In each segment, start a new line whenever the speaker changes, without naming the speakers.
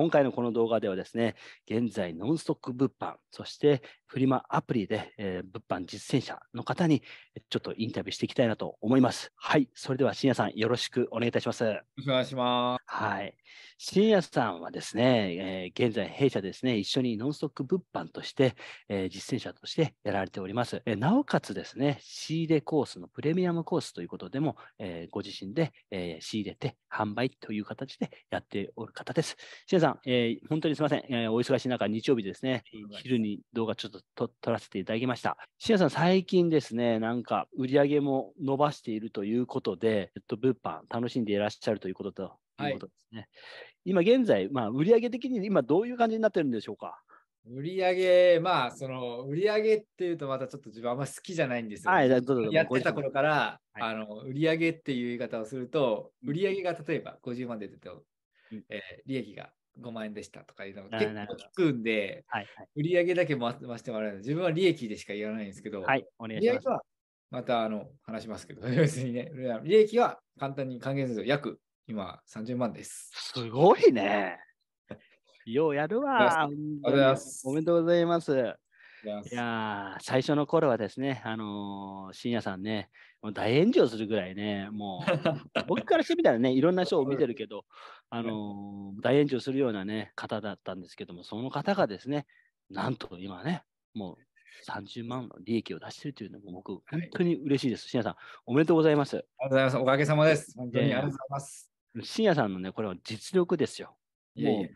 今回のこの動画ではですね、現在ノンストック物販、そしてフリマアプリで、えー、物販実践者の方にちょっとインタビューしていきたいなと思います。はい、それでは深夜さんよろしくお願いいたします。お願いします。はい。深夜さんはですね、えー、現在弊社ですね、一緒にノンストック物販として、えー、実践者としてやられております。えなおかつですね、仕入れコースのプレミアムコースということでも、えご自身で、え仕入れて販売という形でやっておる方です。深夜さんさん、えー、本当にすみません、えー、お忙しい中、日曜日ですね、昼に動画ちょっと撮らせていただきました。しやさん、最近ですね、なんか売り上げも伸ばしているということで、えっと、物販、楽しんでいらっしゃるということということですね。今現在、まあ、売上的に今、どういう感じになってるんでしょうか。
売上まあ、その、売上っていうと、またちょっと自分あんま好きじゃないんですよ、ね。はい、どうぞやってた頃から、はい、あの、売上っていう言い方をすると、売上が例えば50万出てて、えー、利益が5万円でしたとかいうのが結構聞くんで、はいはい、売上だけ回してもらえなの自分は利益でしか言わないんですけど、はい、お願いします。またあの話しますけど、別にね、利益は簡単に還元する約今30万です。すごいね。
ようやるわ。おめでとうございます。いや最初の頃はですね、あのー、深夜さんね、もう大炎上するぐらいね、もう、僕からしてみたらね、いろんなショーを見てるけど、あのー、大炎上するような、ね、方だったんですけども、その方がですね、なんと今ね、もう30万の利益を出しているというのも僕、本当に嬉しいです。深夜さん、おめでとうございます。ありがとうございます。おかげさまです。本当にありがとうございます。深夜さんのね、これは実力ですよ。もう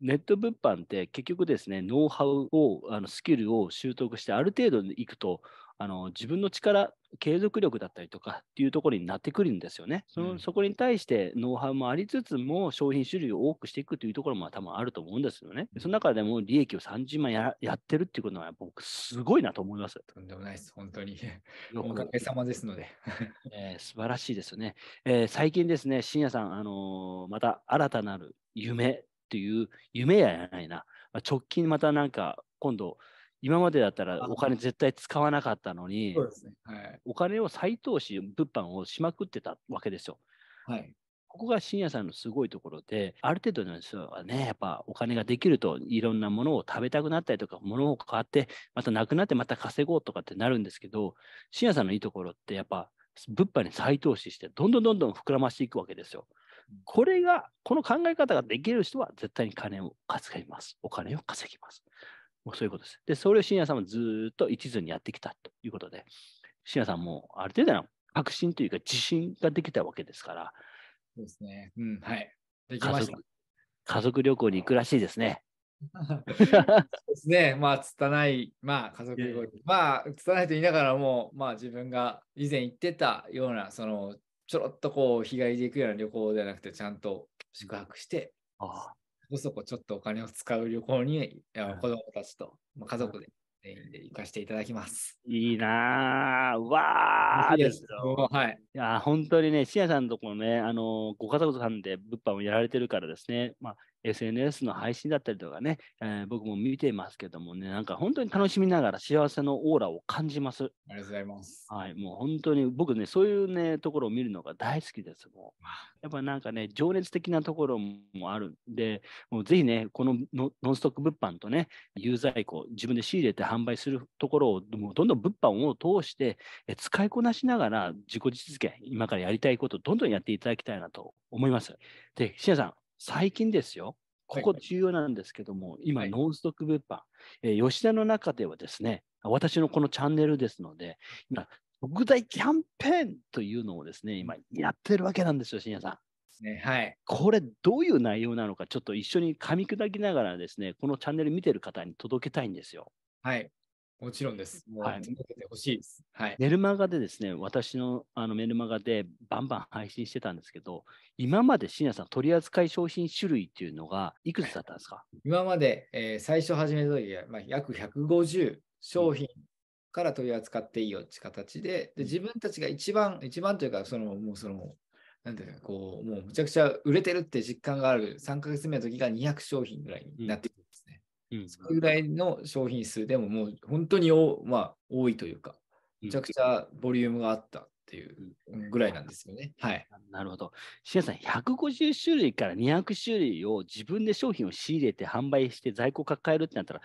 ネット物販って結局ですね、ノウハウを、あのスキルを習得して、ある程度いくと、あの自分の力、継続力だったりとかっていうところになってくるんですよね。その、うん、そこに対してノウハウもありつつも、商品種類を多くしていくというところも多分あると思うんですよね。その中でも利益を30万ややってるっていうことは、僕、すごいなと思います。とんでもないです、本当に。おかげさまですので、えー。素晴らしいですよね。えー、最近ですね、深夜さん、あのー、また新たなる夢っていう夢ややないな。まあ、直近またなんか今度、今までだったらお金絶対使わなかったのに、はい、お金を再投資、物販をしまくってたわけですよ。はい、ここが深夜さんのすごいところで、ある程度の人はね、やっぱお金ができると、いろんなものを食べたくなったりとか、物を買って、またなくなって、また稼ごうとかってなるんですけど、深夜さんのいいところって、やっぱ物販に再投資して、どんどんどんどん膨らましていくわけですよ。これが、この考え方ができる人は絶対に金を稼ぎます。お金を稼ぎます。もうそういうことです。で、それを信也さんはずっと一途にやってきたということで、信也さんもある程度の確信というか自信ができたわけですから。
そうですね。うん、は
い。できました。家族旅行に行くらしいですね。
そうですね、まあ、つたない、まあ、家族旅行、まあ、つたないと言いながらも、まあ、自分が以前行ってたような、その、ちょろっとこう日帰りで行くような旅行じゃなくてちゃんと宿泊して、あそこそこちょっとお金を使う旅行に、うん、子供たちと、まあ、家族で全員で行かせてい
ただきます。いいなぁ。わーですよ。はい。いや、本当にね、シアさんのところね、あの、ご家族さんで物販をやられてるからですね、まあ、SNS の配信だったりとかね、えー、僕も見てますけどもね、なんか本当に楽しみながら幸せのオーラを感じます。ありがとうございます。はい、もう本当に僕ね、そういうね、ところを見るのが大好きです。もうやっぱなんかね、情熱的なところもあるんで、もうぜひね、このノンストック物販とね、有罪庫、自分で仕入れて販売するところを、もうどんどん物販を通して、え使いこなしながら自己実現、今からやりたいことをどんどんやっていただきたいなと思います。で、シアさん、最近ですよ、ここ重要なんですけども、はいはい、今、ノンストック物販、えー、吉田の中ではですね、私のこのチャンネルですので、今、特大キャンペーンというのをですね、今やってるわけなんですよ、深夜さん。ね、はい、これ、どういう内容なのか、ちょっと一緒に噛み砕きながらですね、このチャンネル見てる方に届けたいんですよ。はい、
もちろんです。もう、はい、届けてほし
いです。はい。メルマガでですね、私のあのメルマガでバンバン配信してたんですけど、今まで信也さん、取扱い商品種類っていうのが、いくつだったんですか今まで、えー、最初始めた
時は、まあ、約150商品から取り扱っていいよって形で、で自分たちが一番、一番というか、その、もうその、なんていうか、こう、もうむちゃくちゃ売れてるって実感がある3ヶ月目の時が200商品ぐらいになってくるそれぐらいの商品数でももう本当にお、
まあ、多いというか、めちゃくちゃボリュームがあったっていうぐらいなんですよね。はい。なるほど。シエさん、150種類から200種類を自分で商品を仕入れて販売して在庫抱えるってなったら、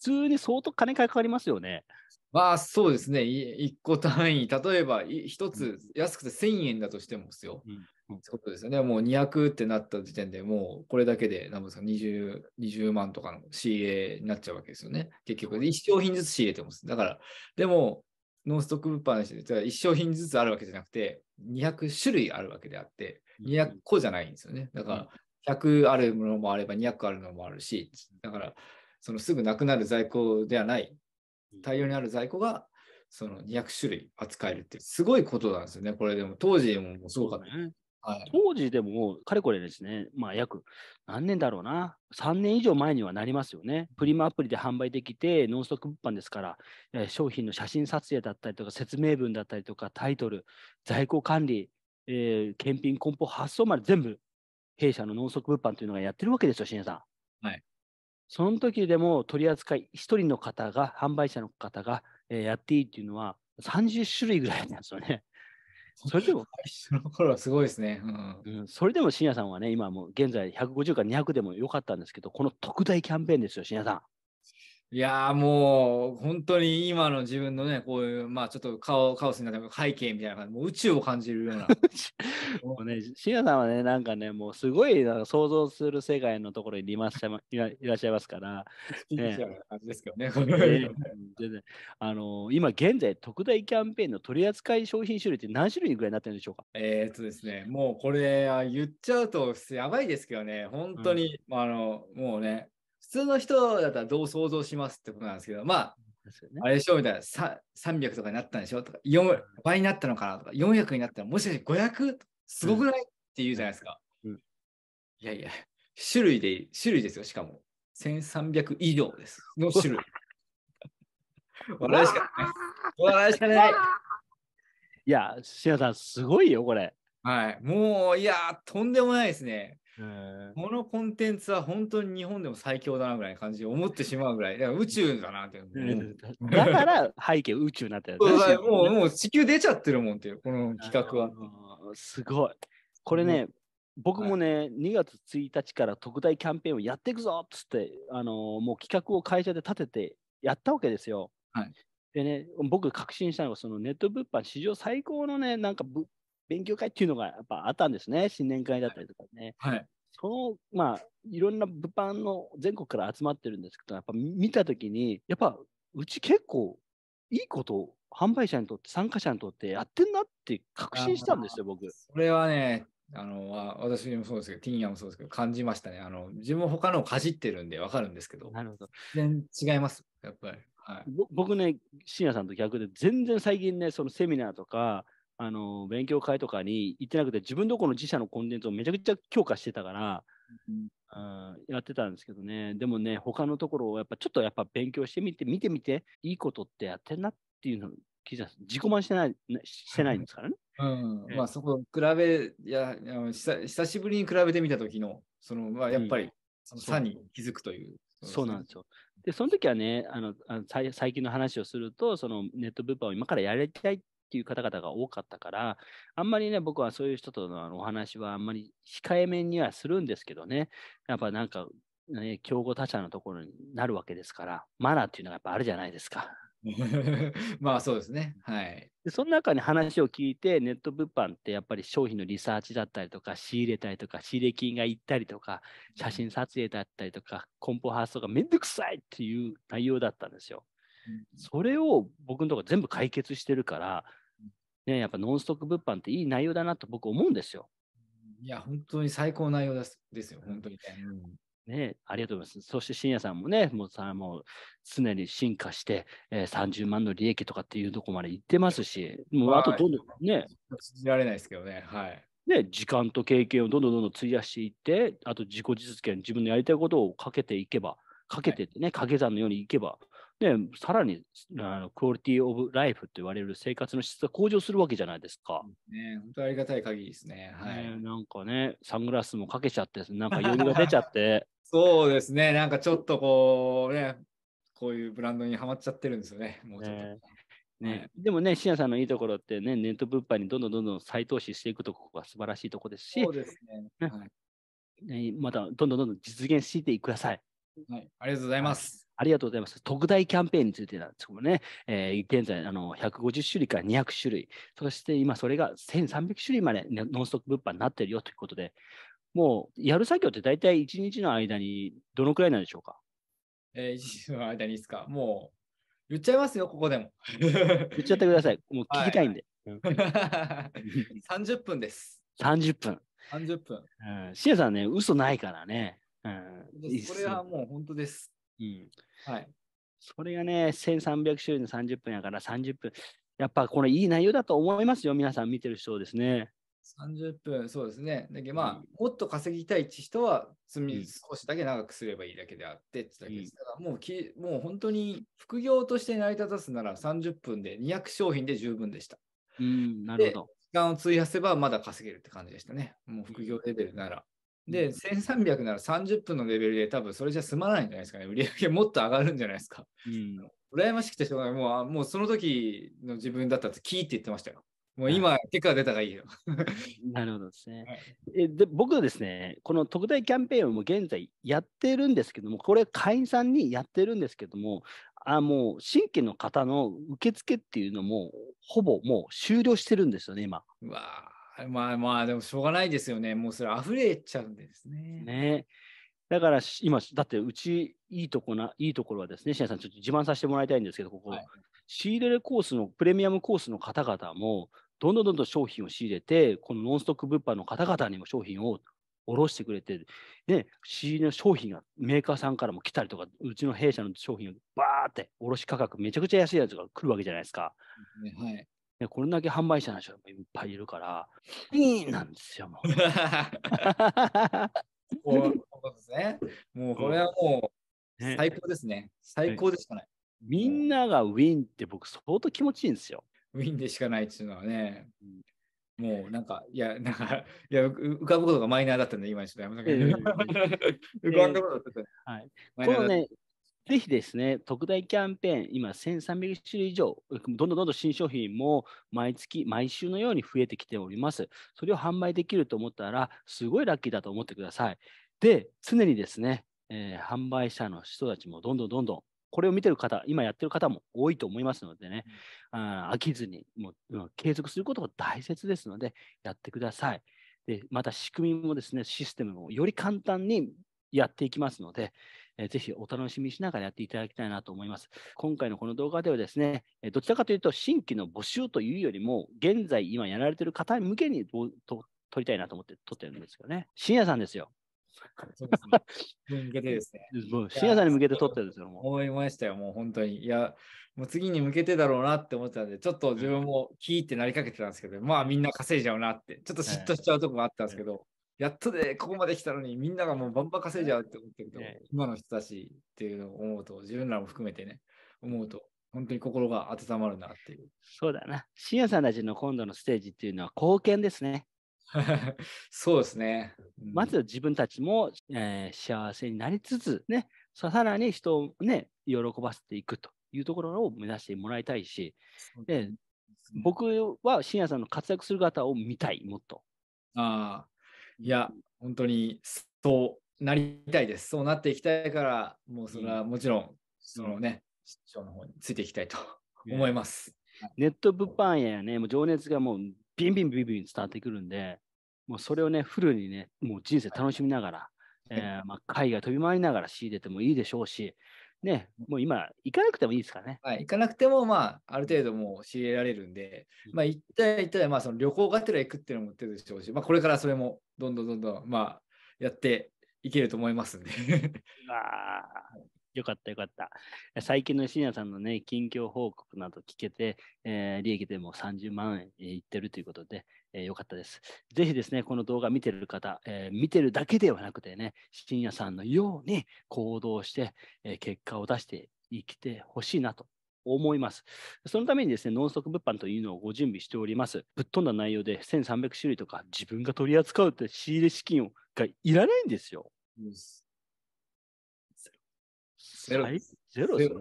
普通に相当金かかりますよね。
まあそうですね、1個単位、例えば1つ安くて1000円だとしてもですよ、うん、そうですね。もう200ってなった時点でもうこれだけで、何ムさ 20, 20万とかの CA になっちゃうわけですよね。結局、1商品ずつ仕入れてます。だから、でも、ノンストック物販の人で1商品ずつあるわけじゃなくて、200種類あるわけであって、200個じゃないんですよね。だから、100あるものもあれば200あるのもあるし、だから、そのすぐなくなる在庫ではない、大量にある在庫がその200種類扱えるってすごいことなんですよね。これでも当時
もすごかった。はい、当時でも、かれこれですね、まあ、約何年だろうな、3年以上前にはなりますよね。プリマアプリで販売できて、ノンストック物販ですから、商品の写真撮影だったりとか、説明文だったりとか、タイトル、在庫管理、えー、検品、梱包、発送まで全部、弊社のノンストック物販というのがやってるわけですよ、新さん。はい、その時でも取り扱い、1人の方が、販売者の方が、えー、やっていいっていうのは、30種類ぐらいなんですよね。それでも。その頃はすごいですね。うん。うん、それでも深夜さんはね、今も現在150から200でもよかったんですけど、この特大キャンペーンですよ、深夜さん。
いやもう本当に今の自分のね、こういう、まあちょっと顔、カオスになった背景みたいな感じ、もう宇宙を感じるような。
もうね、深夜さんはね、なんかね、もうすごい想像する世界のところにいらっしゃいますから、ですけどね、全然。あのー、今現在、特大キャンペーンの取り扱い商品種類って何種類ぐらいになってるんでしょうか
えっとですね、もうこれ言っちゃうとやばいですけどね、本当に、うん、あの、もうね、普通の人だったらどう想像しますってことなんですけど、まあ、ね、あれでしょうみたいな300とかになったんでしょとか倍になったのかなとか400になったらもしかして 500? すごくない、うん、って言うじゃないですか、うん、いやいや種類で種類ですよしかも1300以上ですの種類笑いしかない。笑いしかない。いや、シアさん、すごいよ、これ。はい。もう、いや、とんでもないですね。このコンテンツは本当に日本でも最強だなぐらい感じで思ってしまうぐらい。だから宇宙だなって。だか
ら背景宇宙になってる、もう、もう地球出ちゃってるもんっていう、この企画は。すごい。これね、僕もね、2月1日から特大キャンペーンをやっていくぞっつって、あのー、もう企画を会社で立ててやったわけですよ。はい、でね、僕確信したのが、そのネット物販、史上最高のね、なんか勉強会っていうのがやっぱあったんですね、新年会だったりとかね。はい、その、まあ、いろんな物販の全国から集まってるんですけど、やっぱ見たときに、やっぱうち結構いいことを販売者にとって、参加者にとってやってんなって確信したんですよ、僕。そ
れはね、あの私もそうですけど、ティンヤもそうですけど、感じましたね。あの自分も他のをかじってるんで分かるんですけど、なるほど全然違います、やっぱり。
はい、僕ね、信也さんと逆で、全然最近ね、そのセミナーとか、あの勉強会とかに行ってなくて、自分どこの自社のコンテンツをめちゃくちゃ強化してたから、うん、あやってたんですけどね、でもね、他のところをやっぱちょっとやっぱ勉強してみて、見てみて、いいことってやってんなっていうのを聞いた自己満してないしてないんですからね。うん、えー、まあ、そこ、比べ、いや
久、久しぶりに比べてみた時の、その、まあ、やっぱり、その差に
気づくという。そうなんですよ。で、その時はね、あの、あの最近の話をすると、そのネット物販を今からやりたいっていう方々が多かったから、あんまりね、僕はそういう人とのお話はあんまり控えめにはするんですけどね、やっぱなんか、ね、競合他社のところになるわけですから、マナーっていうのがやっぱあるじゃないですか。まあそうですね。はい。でその中に話を聞いて、ネット物販ってやっぱり商品のリサーチだったりとか、仕入れたりとか、仕入れ金が行ったりとか、写真撮影だったりとか、梱包発送がめんどくさいっていう内容だったんですよ。うん、それを僕のとこ全部解決してるから、ね、やっぱノンストック物販っていい内容だなと僕思うんですよ。
いや、本当に最高の内容ですですよ、本当に、ね、
ね、ありがとうございます。そして深夜さんもね、もうさもう常に進化して、えー、30万の利益とかっていうとこまで行ってますし、もうあとどんどんね。
信じられないですけどね、
はい。ね、時間と経験をどんどんどんどん費やしていって、あと自己実現、自分のやりたいことをかけていけば、かけてってね、掛、はい、け算のようにいけば、ね、さらにあのクオリティオブライフと言われる生活の質が向上するわけじゃないですか。
ね、本当ありがたい限
りですね。はい、ね、なんかね、サングラスもかけちゃって、なんか余裕が出ちゃって。そ
うですね、なんかちょっとこう、ね、こういうブランドにはまっちゃってるんですよね、もうちょっ
と。ねね、でもね、信也さんのいいところってね、ネット物販にどんどんどんどん再投資していくところが素晴らしいところですし、そうで
すね。
はい、またどんどんどんどん実現していってください。
はい、ありがとうございます。
ありがとうございます。特大キャンペーンについてなんですけどね、えー、現在あの150種類から200種類、そして今それが1300種類まで、ね、ノンストップ物販になってるよということで、もうやる作業って大体1日の間にどのくらいなんでしょうか
えー、1日の間にですかもう言っちゃいますよ、ここでも。
言っちゃってください。もう聞きたいんで。はい、30分です。30分。30分。うん、シエさんね、嘘ないからね。うん、それ
はもう本当です。うん。
はい。それがね、1300種類の30分やから30分。やっぱこれいい内容だと思いますよ、皆さん見てる人ですね。
30分、そうですね。だけどまあ、うん、もっと稼ぎたい人は、罪少しだけ長くすればいいだけであってってだけですから、もうき、もう本当に副業として成り立たすなら30分で200商品で十分でした。うん、なるほど。時間を費やせばまだ稼げるって感じでしたね。もう副業レベルなら。で、1300なら30分のレベルで多分それじゃ済まないんじゃないですかね。売り上げ もっと上がるんじゃないですか。うん、羨ましくてしょうがない。もう、もうその時の自分だったってキーって言ってましたよ。もう今、結果出たがいいよ。
なるほどですね。えで僕はですね、この特大キャンペーンをも現在やってるんですけども、これ会員さんにやってるんですけども、あもう新規の方の受付っていうのも、ほぼもう終了してるんですよね、今。わ
あ。まあ
まあ、でもしょうがないですよね。もうそれ溢れちゃうんですね。ねだから今、だってうちいいとこな、いいところはですね、シェさん、ちょっと自慢させてもらいたいんですけど、ここ、はい、仕入れコースの、プレミアムコースの方々も、どんどんどんどん商品を仕入れて、このノンストック物販の方々にも商品を卸してくれて、ね、仕入れの商品がメーカーさんからも来たりとか、うちの弊社の商品をバーって卸価格、めちゃくちゃ安いやつが来るわけじゃないですか。はい、ね、これだけ販売者の人がいっぱいいるから、いいなんで
すよ、もう。うで
すね。もうこれはもう最高ですね。ね最高でしかない。みんながウィンって
僕相当気持ちいいんですよ。ウィンでしかないっていうのはね。うんもうなんか、いや、
なんか、いや、浮かぶことがマイナーだったんで、今ちょっとやめけ 浮かぶことだったんで。はい。このね、ぜひですね、特大キャンペーン、今1300種類以上、どんどんどんどん新商品も毎月、毎週のように増えてきております。それを販売できると思ったら、すごいラッキーだと思ってください。で、常にですね、えー、販売者の人たちもどんどんどんどん、これを見てる方、今やってる方も多いと思いますのでね、うん、あ飽きずにもう、継続することが大切ですので、やってください。でまた仕組みもですね、システムもより簡単にやっていきますので、えー、ぜひお楽しみしながらやっていただきたいなと思います。今回のこの動画ではですね、どちらかというと新規の募集というよりも、現在今やられている方向けにと撮りたいなと思って撮ってるんですよね。深夜さんですよ。深夜さんに向けて撮ってるんですよ。
思いましたよ、もう本当に。いや、もう次に向けてだろうなって思ってたんで、ちょっと自分もキーってなりかけてたんですけど、まあみんな稼いじゃうなって、ちょっと嫉妬しちゃうとこがあったんですけど、やっとでここまで来たのにみんながもうバンバン稼いじゃうって思ってると、ね、今の人たちっていうのを思うと、自分らも含めてね、思うと、本当に心が
温まるなっていう。そうだな。深夜さんたちの今度のステージっていうのは貢献ですね。そうですね。うん、まず自分たちも、えー、幸せになりつつ、ね、さらに人を、ね、喜ばせていくというところを目指してもらいたいし、ね、僕は深夜さんの活躍する方を見たい、もっと。
ああ、いや、本当にそうなりたいです。そうなってい
きたいから、もうそれはもちろん、そのね、
市長の方に
ついていきたいと思います。ネット物販やね、もう情熱がもうビンビンビンビン伝わってくるんで、もうそれをね、フルにね、もう人生楽しみながら、えー、まあ、海外飛び回りながら仕入れてもいいでしょうし、ね、もう今、行かなくてもいいですかね。はい、行かなくても、ま
あ、ある程度もう仕入れられるんで、まあ、行ったら行ったら、まあ、その旅行がてら行くっていうのも手でし
ょうし、まあ、これからそれも、どんどんどんどん、まあ、やっていけると思いますんで。よかったよかった。最近の深夜さんのね、近況報告など聞けて、えー、利益でも30万円いってるということで、えー、よかったです。ぜひですね、この動画見てる方、えー、見てるだけではなくてね、深夜さんのように行動して、え結果を出して生きてほしいなと思います。そのためにですね、ノンストック物販というのをご準備しております。ぶっ飛んだ内容で1300種類とか自分が取り扱うって仕入れ資金がいらないんですよ。ゼロゼロです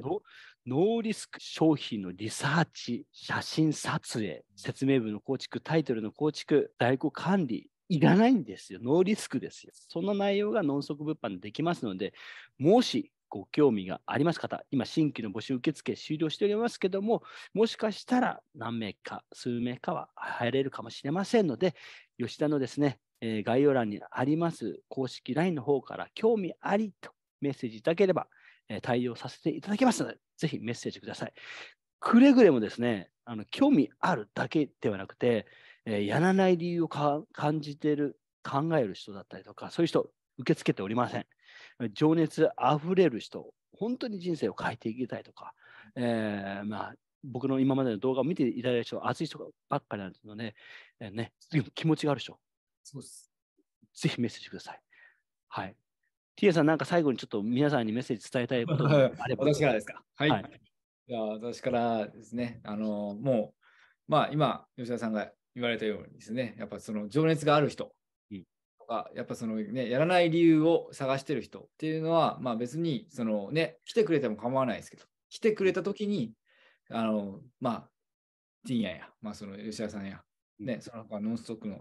ノーリスク商品のリサーチ、写真撮影、説明文の構築、タイトルの構築、在庫管理、いらないんですよ。ノーリスクですよ。そんな内容がノンプ物販でできますので、もしご興味があります方、今、新規の募集受付終了しておりますけども、もしかしたら何名か、数名かは入れるかもしれませんので、吉田のですね、え概要欄にあります公式 LINE の方から興味ありとメッセージいただければ、対応させていただきますので、ぜひメッセージください。くれぐれもですね、あの興味あるだけではなくて、えー、やらない理由を感じている、考える人だったりとか、そういう人、受け付けておりません。情熱あふれる人、本当に人生を変えていきたいとか、えー、まあ、僕の今までの動画を見ていただいた人、熱い人ばっかりなんですので、えー、ね、気持ちがある人、そうですぜひメッセージください。はい。エさん、なんか最後にちょっと皆さんにメッセージ伝えたいことがあれば。私からですか。はい。はい、
いや私からですね、あのもう、まあ、今、吉田さんが言われたようにですね、やっぱその情熱がある人とか、うん、やっぱそのね、やらない理由を探してる人っていうのは、まあ別に、そのね、来てくれても構わないですけど、来てくれた時に、あの、まあ、ティンヤや、まあその吉田さんや、ね、その他ノンストックの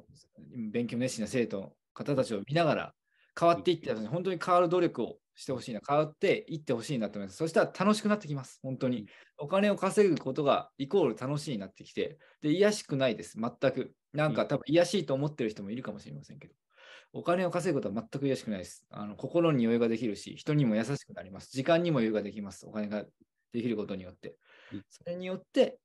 勉強熱心な生徒の方たちを見ながら、変わっていってた本当に変わる努力をしてほしいな、変わっていってほしいなと思います。そしたら楽しくなってきます、本当に。お金を稼ぐことがイコール楽しいになってきて、で、癒しくないです、全く。なんか多分癒しいと思ってる人もいるかもしれませんけど。お金を稼ぐことは全く癒しくないです。あの心に余裕ができるし、人にも優しくなります。時間にも余裕ができます。お金ができることによって。それによって、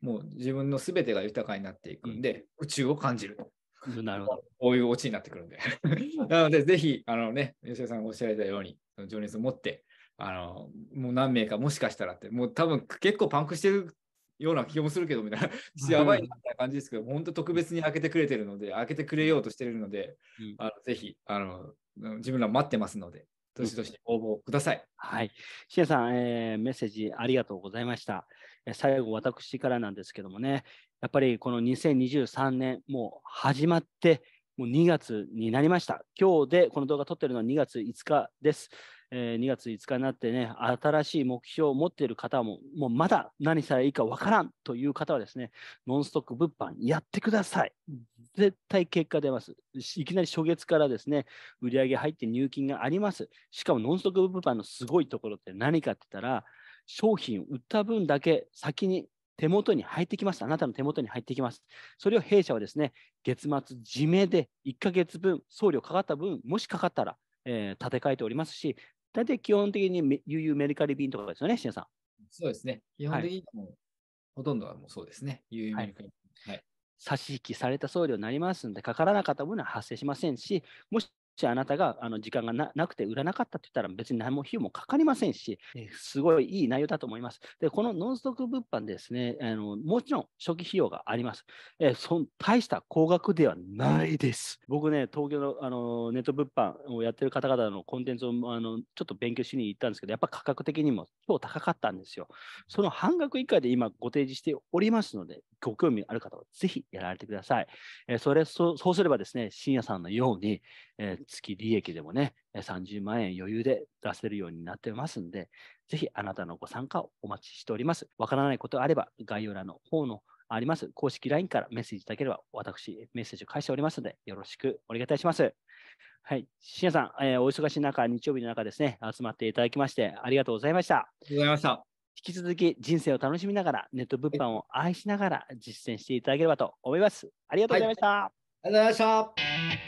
もう自分の全てが豊かになっていくんで、宇宙を感じる。なるほど。こういうオチになってくるんで。なので、ぜひ、あのね、吉田さんがおっしゃられたように、その情熱を持って、あの、もう何名かもしかしたらって、もう多分結構パンクしてるような気もするけど、みたいな、やばいみたいな感じですけど、本当特別に開けてくれてるので、開けてくれようとしてるので、うん、あのぜひ、あの、自分ら待ってますので、どしどし
応募ください。はい。シエさん、えー、メッセージありがとうございました。最後、私からなんですけどもね、やっぱりこの2023年、もう始まって、もう2月になりました。今日でこの動画撮ってるのは2月5日です。えー、2月5日になってね、新しい目標を持っている方も、もうまだ何したらいいかわからんという方はですね、ノンストック物販やってください。絶対結果出ます。いきなり初月からですね、売上入って入金があります。しかもノンストック物販のすごいところって何かって言ったら、商品を売った分だけ先に手元に入ってきます。あなたの手元に入ってきます。それを弊社はですね、月末、地名で1ヶ月分、送料かかった分、もしかかったら、えー、立て替えておりますし、大体基本的にゆ々メルカリ便とかですよね、しんさん。
そうですね。基本的にも、はい、
ほとんどはもうそうですね。ゆ々メルカリ、はい、はい。差し引きされた送料になりますので、かからなかった分は発生しませんし、もしじゃああなたがあの時間がなくて売らなかったって言ったら別に何も費用もかかりませんし、すごいいい内容だと思います。で、このノンストック物販ですね、あのもちろん初期費用があります。えそ大した高額ではないです。僕ね、東京のあのネット物販をやってる方々のコンテンツをあのちょっと勉強しに行ったんですけど、やっぱ価格的にも超高かったんですよ。その半額以下で今ご提示しておりますので、ご興味ある方はぜひやられてください。えそれそうすればですね、深夜さんのように、えー、月利益でもね、30万円余裕で出せるようになってますんで、ぜひあなたのご参加をお待ちしております。わからないことあれば、概要欄の方のあります。公式 LINE からメッセージいただければ、私、メッセージを返しておりますので、よろしくお願いいたします。はい。深夜さん、えー、お忙しい中、日曜日の中ですね、集まっていただきまして、ありがとうございました。ありがとうございました。引き続き人生を楽しみながら、ネット物販を愛しながら実践していただければと思います。ありがとうございました。はい、ありがとうご
ざいました。